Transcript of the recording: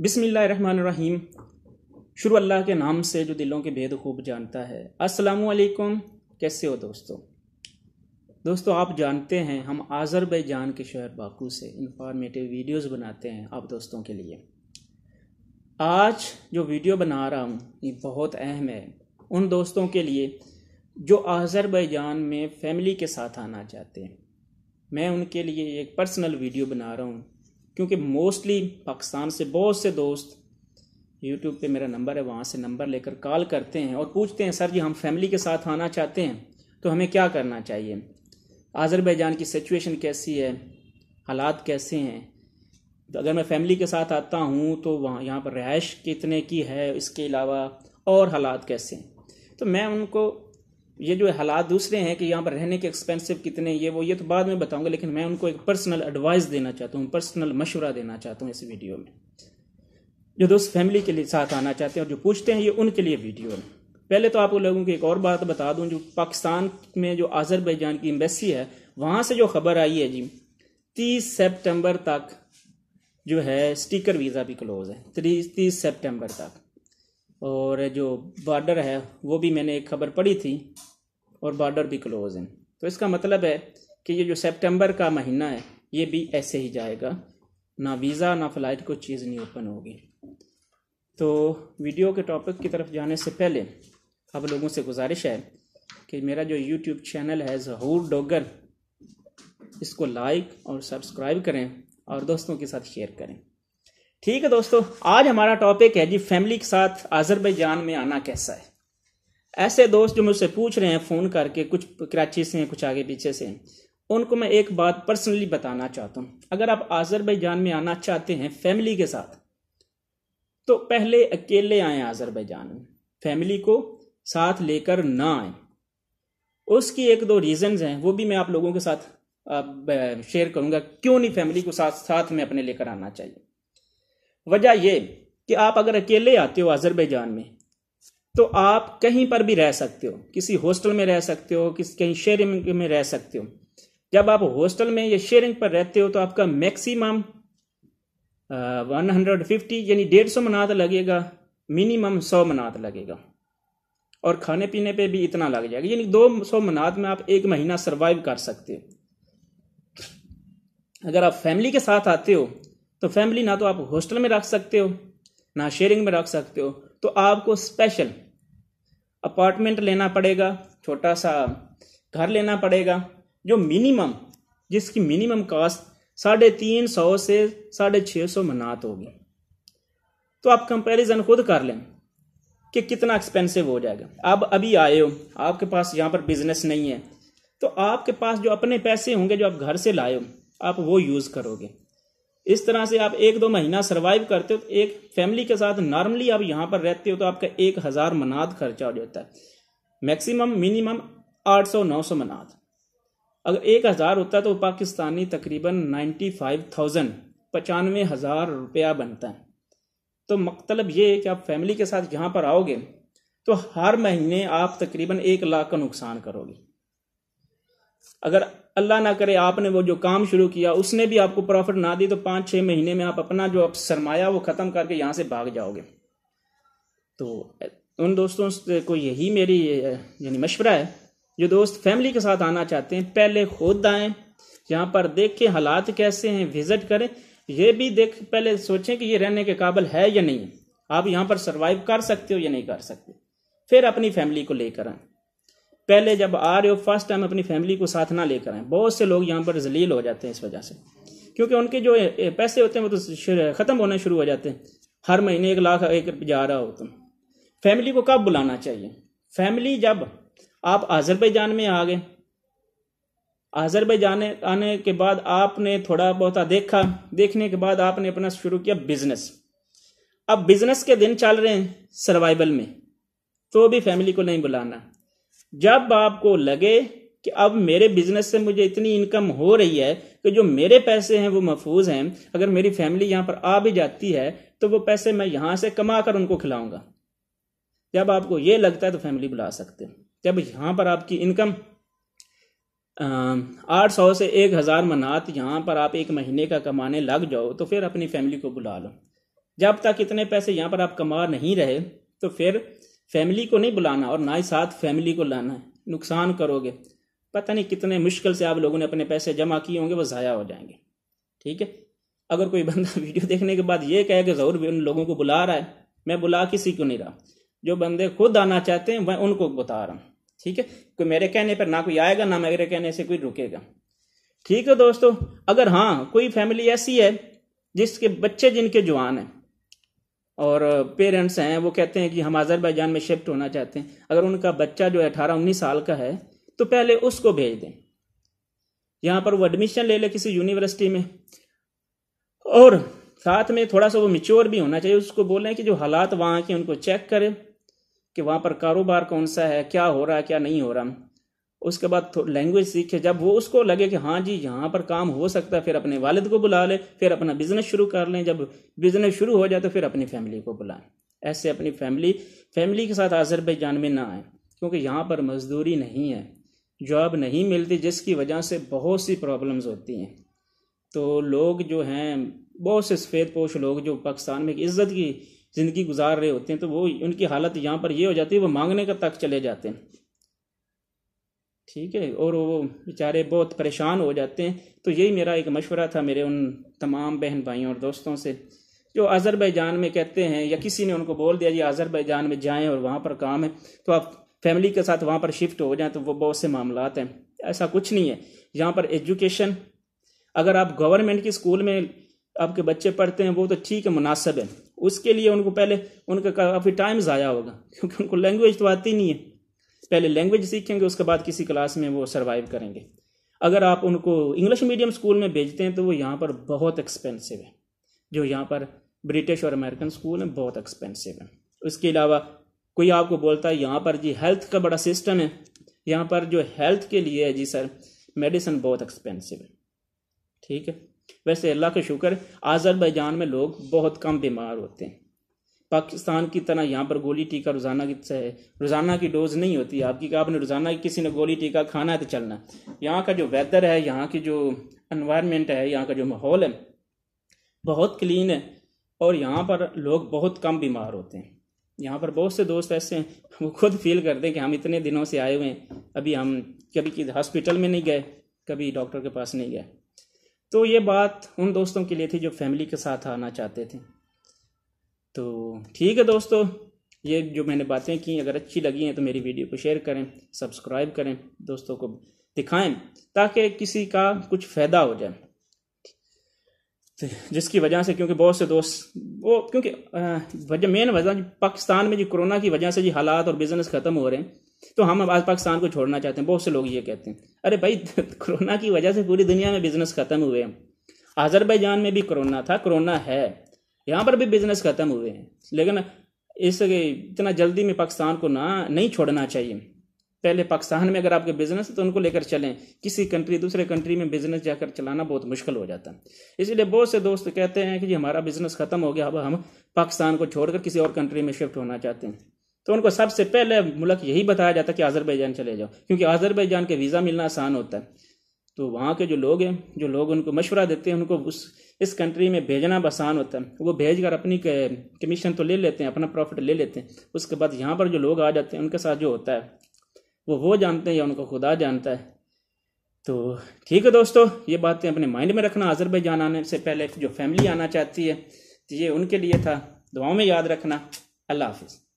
बिसमीम शुरू अल्लाह के नाम से जो दिलों के भेद खूब जानता है असलकुम कैसे हो दोस्तों दोस्तों आप जानते हैं हम आज़रबैजान के शहर बाकू से इंफॉर्मेटिव वीडियोस बनाते हैं आप दोस्तों के लिए आज जो वीडियो बना रहा हूँ ये बहुत अहम है उन दोस्तों के लिए जो आज़रबैजान में फैमिली के साथ आना चाहते हैं मैं उनके लिए एक पर्सनल वीडियो बना रहा हूँ क्योंकि मोस्टली पाकिस्तान से बहुत से दोस्त यूट्यूब पे मेरा नंबर है वहाँ से नंबर लेकर कॉल करते हैं और पूछते हैं सर जी हम फैमिली के साथ आना चाहते हैं तो हमें क्या करना चाहिए आज़रबैजान की सिचुएशन कैसी है हालात कैसे हैं तो अगर मैं फैमिली के साथ आता हूँ तो वहाँ यहाँ पर रहायश कितने की है इसके अलावा और हालात कैसे हैं तो मैं उनको ये जो हालात दूसरे हैं कि यहाँ पर रहने के एक्सपेंसिव कितने ये वो ये तो बाद में बताऊंगा लेकिन मैं उनको एक पर्सनल एडवाइस देना चाहता हूँ पर्सनल मशवरा देना चाहता हूँ इस वीडियो में जो दोस्त फैमिली के लिए साथ आना चाहते हैं और जो पूछते हैं ये उनके लिए वीडियो है पहले तो आप लोगों की एक और बात बता दूं जो पाकिस्तान में जो आज़रबैजान की एम्बेसी है वहाँ से जो खबर आई है जी तीस सेप्टेम्बर तक जो है स्टिकर वीज़ा भी क्लोज है तीस सेप्टेम्बर तक और जो बॉर्डर है वो भी मैंने एक खबर पढ़ी थी और बॉर्डर भी क्लोज हैं तो इसका मतलब है कि ये जो सितंबर का महीना है ये भी ऐसे ही जाएगा ना वीज़ा ना फ़्लाइट कोई चीज़ नहीं ओपन होगी तो वीडियो के टॉपिक की तरफ जाने से पहले आप लोगों से गुजारिश है कि मेरा जो यूट्यूब चैनल है जहूर डोगर इसको लाइक और सब्सक्राइब करें और दोस्तों के साथ शेयर करें ठीक है दोस्तों आज हमारा टॉपिक है जी फैमिली के साथ आज़रबैजान में आना कैसा है ऐसे दोस्त जो मुझसे पूछ रहे हैं फ़ोन करके कुछ कराची से हैं कुछ आगे पीछे से हैं उनको मैं एक बात पर्सनली बताना चाहता हूं अगर आप आज़रबैजान में आना चाहते हैं फैमिली के साथ तो पहले अकेले आए आज़रबैजान में फैमिली को साथ लेकर ना आए उसकी एक दो रीजन हैं वो भी मैं आप लोगों के साथ शेयर करूंगा क्यों नहीं फैमिली को साथ साथ में अपने लेकर आना चाहिए वजह यह कि आप अगर अकेले आते हो आज़रबैजान में तो आप कहीं पर भी रह सकते हो किसी हॉस्टल में रह सकते हो किसी कहीं शेयरिंग में रह सकते हो जब आप हॉस्टल में या शेयरिंग पर रहते हो तो आपका मैक्सिमम वन हंड्रेड फिफ्टी यानी डेढ़ सौ मनात लगेगा मिनिमम सौ मनात लगेगा और खाने पीने पे भी इतना लग जाएगा यानी दो सौ मनात में आप एक महीना सर्वाइव कर सकते हो अगर आप फैमिली के साथ आते हो तो फैमिली ना तो आप हॉस्टल में रख सकते हो ना शेयरिंग में रख सकते हो तो आपको स्पेशल अपार्टमेंट लेना पड़ेगा छोटा सा घर लेना पड़ेगा जो मिनिमम जिसकी मिनिमम कास्ट साढ़े तीन सौ से साढ़े छः सौ मनात होगी तो आप कंपैरिजन खुद कर लें कि कितना एक्सपेंसिव हो जाएगा आप अभी आए हो आपके पास यहाँ पर बिजनेस नहीं है तो आपके पास जो अपने पैसे होंगे जो आप घर से लाए हो आप वो यूज़ करोगे इस तरह से आप एक दो महीना सर्वाइव करते हो तो एक फैमिली के साथ नॉर्मली आप यहाँ पर रहते हो तो आपका एक हज़ार मनाद खर्चा हो जाता है मैक्सिमम मिनिमम आठ सौ नौ सौ मनाद अगर एक हज़ार होता है तो पाकिस्तानी तकरीबन नाइन्टी फाइव थाउजेंड पचानवे हज़ार रुपया बनता है तो मतलब ये है कि आप फैमिली के साथ यहाँ पर आओगे तो हर महीने आप तकरीबन एक लाख का नुकसान करोगे अगर अल्लाह ना करे आपने वो जो काम शुरू किया उसने भी आपको प्रॉफिट ना दी तो पाँच छः महीने में आप अपना जो आप सरमाया वो ख़त्म करके यहाँ से भाग जाओगे तो उन दोस्तों को यही मेरी यानी मशवरा है जो दोस्त फैमिली के साथ आना चाहते हैं पहले खुद आए यहां पर देख के हालात कैसे हैं विज़िट करें ये भी देख पहले सोचें कि ये रहने के काबिल है या नहीं आप यहां पर सर्वाइव कर सकते हो या नहीं कर सकते फिर अपनी फैमिली को लेकर आए पहले जब आ रहे हो फर्स्ट टाइम अपनी फैमिली को साथ ना लेकर आए बहुत से लोग यहाँ पर जलील हो जाते हैं इस वजह से क्योंकि उनके जो पैसे होते हैं वो तो ख़त्म होने शुरू हो जाते हैं हर महीने एक लाख एक जा रहा हो तुम फैमिली को कब बुलाना चाहिए फैमिली जब आप आज़रबैजान में आ गए आज़रबैजान आने के बाद आपने थोड़ा बहुत देखा देखने के बाद आपने अपना शुरू किया बिजनेस अब बिजनेस के दिन चल रहे हैं सर्वाइवल में तो भी फैमिली को नहीं बुलाना जब आपको लगे कि अब मेरे बिजनेस से मुझे इतनी इनकम हो रही है कि जो मेरे पैसे हैं वो महफूज हैं अगर मेरी फैमिली यहां पर आ भी जाती है तो वो पैसे मैं यहां से कमा कर उनको खिलाऊंगा जब आपको ये लगता है तो फैमिली बुला सकते हैं जब यहां पर आपकी इनकम आठ सौ से एक हज़ार मनात यहां पर आप एक महीने का कमाने लग जाओ तो फिर अपनी फैमिली को बुला लो जब तक इतने पैसे यहाँ पर आप कमा नहीं रहे तो फिर फैमिली को नहीं बुलाना और ना ही साथ फैमिली को लाना है नुकसान करोगे पता नहीं कितने मुश्किल से आप लोगों ने अपने पैसे जमा किए होंगे वो ज़ाया हो जाएंगे ठीक है अगर कोई बंदा वीडियो देखने के बाद ये कहे कि ज़रूर उन लोगों को बुला रहा है मैं बुला किसी को नहीं रहा जो बंदे खुद आना चाहते हैं मैं उनको बता रहा हूँ ठीक है कोई मेरे कहने पर ना कोई आएगा ना मेरे कहने से कोई रुकेगा ठीक है दोस्तों अगर हाँ कोई फैमिली ऐसी है जिसके बच्चे जिनके जवान हैं और पेरेंट्स हैं वो कहते हैं कि हम आज़रबाईजान में शिफ्ट होना चाहते हैं अगर उनका बच्चा जो है अठारह उन्नीस साल का है तो पहले उसको भेज दें यहां पर वो एडमिशन ले ले किसी यूनिवर्सिटी में और साथ में थोड़ा सा वो मिच्योर भी होना चाहिए उसको बोलें कि जो हालात वहां के उनको चेक करें कि वहां पर कारोबार कौन सा है क्या हो रहा है क्या नहीं हो रहा उसके बाद लैंग्वेज सीखे जब वो उसको लगे कि हाँ जी यहाँ पर काम हो सकता है फिर अपने वालिद को बुला लें फिर अपना बिज़नेस शुरू कर लें जब बिज़नेस शुरू हो जाए तो फिर अपनी फैमिली को बुलाएं ऐसे अपनी फैमिली फैमिली के साथ आज़रबैजान में ना आए क्योंकि यहाँ पर मजदूरी नहीं है जॉब नहीं मिलती जिसकी वजह से बहुत सी प्रॉब्लम्स होती हैं तो लोग जो हैं बहुत से सफ़ेद पोश लोग जो पाकिस्तान में एक इज़्ज़त की ज़िंदगी गुजार रहे होते हैं तो वो उनकी हालत यहाँ पर ये हो जाती है वो मांगने का तक चले जाते हैं ठीक है और वो बेचारे बहुत परेशान हो जाते हैं तो यही मेरा एक मशवरा था मेरे उन तमाम बहन भाइयों और दोस्तों से जो अज़रबैजान में कहते हैं या किसी ने उनको बोल दिया जी अज़रबैजान में जाएं और वहाँ पर काम है तो आप फैमिली के साथ वहाँ पर शिफ्ट हो जाएं तो वो बहुत से मामला हैं ऐसा कुछ नहीं है यहाँ पर एजुकेशन अगर आप गवर्नमेंट के स्कूल में आपके बच्चे पढ़ते हैं वो तो ठीक है मुनासिब है उसके लिए उनको पहले उनका काफ़ी टाइम ज़ाया होगा क्योंकि उनको लैंग्वेज तो आती नहीं है पहले लैंग्वेज सीखेंगे उसके बाद किसी क्लास में वो सर्वाइव करेंगे अगर आप उनको इंग्लिश मीडियम स्कूल में भेजते हैं तो वो यहाँ पर बहुत एक्सपेंसिव है जो यहाँ पर ब्रिटिश और अमेरिकन स्कूल हैं बहुत एक्सपेंसिव हैं उसके अलावा कोई आपको बोलता है यहाँ पर जी हेल्थ का बड़ा सिस्टम है यहाँ पर जो हेल्थ के लिए है जी सर मेडिसिन बहुत एक्सपेंसिव है ठीक है वैसे अल्लाह का शुक्र आज़रबैजान में लोग बहुत कम बीमार होते हैं पाकिस्तान की तरह यहाँ पर गोली टीका रोज़ाना की है रोज़ाना की डोज नहीं होती आपकी आपने रोज़ाना किसी ने गोली टीका खाना है तो चलना यहाँ का जो वेदर है यहाँ की जो इन्वायरमेंट है यहाँ का जो माहौल है बहुत क्लीन है और यहाँ पर लोग बहुत कम बीमार होते हैं यहाँ पर बहुत से दोस्त ऐसे हैं वो खुद फील करते हैं कि हम इतने दिनों से आए हुए हैं अभी हम कभी हॉस्पिटल में नहीं गए कभी डॉक्टर के पास नहीं गए तो ये बात उन दोस्तों के लिए थी जो फैमिली के साथ आना चाहते थे तो ठीक है दोस्तों ये जो मैंने बातें की अगर अच्छी लगी हैं तो मेरी वीडियो को शेयर करें सब्सक्राइब करें दोस्तों को दिखाएं ताकि किसी का कुछ फ़ायदा हो जाए तो जिसकी वजह से क्योंकि बहुत से दोस्त वो क्योंकि वजह मेन वजह पाकिस्तान में जो कोरोना की वजह से जी हालात और बिज़नेस ख़त्म हो रहे हैं तो हम आज पाकिस्तान को छोड़ना चाहते हैं बहुत से लोग ये कहते हैं अरे भाई कोरोना की वजह से पूरी दुनिया में बिज़नेस ख़त्म हुए हैं आज़रबैजान में भी कोरोना था कोरोना है यहाँ पर भी बिजनेस खत्म हुए हैं लेकिन इस इतना जल्दी में पाकिस्तान को ना नहीं छोड़ना चाहिए पहले पाकिस्तान में अगर आपके बिजनेस है तो उनको लेकर चलें किसी कंट्री दूसरे कंट्री में बिजनेस जाकर चलाना बहुत मुश्किल हो जाता है इसलिए बहुत से दोस्त कहते हैं कि जी हमारा बिजनेस खत्म हो गया अब हम पाकिस्तान को छोड़कर किसी और कंट्री में शिफ्ट होना चाहते हैं तो उनको सबसे पहले मुल्क यही बताया जाता है कि आज़रबैजान चले जाओ क्योंकि आज़रबैजान के वीज़ा मिलना आसान होता है तो वहाँ के जो लोग हैं जो लोग उनको मशवरा देते हैं उनको उस इस कंट्री में भेजना भी आसान होता है वो भेज कर अपनी कमीशन तो ले लेते हैं अपना प्रॉफिट ले लेते हैं उसके बाद यहाँ पर जो लोग आ जाते हैं उनके साथ जो होता है वो वो जानते हैं या उनको खुदा जानता है तो ठीक है दोस्तों ये बातें अपने माइंड में रखना आज़र जान आने से पहले जो फैमिली आना चाहती है तो ये उनके लिए था दुआओं में याद रखना अल्लाह हाफिज़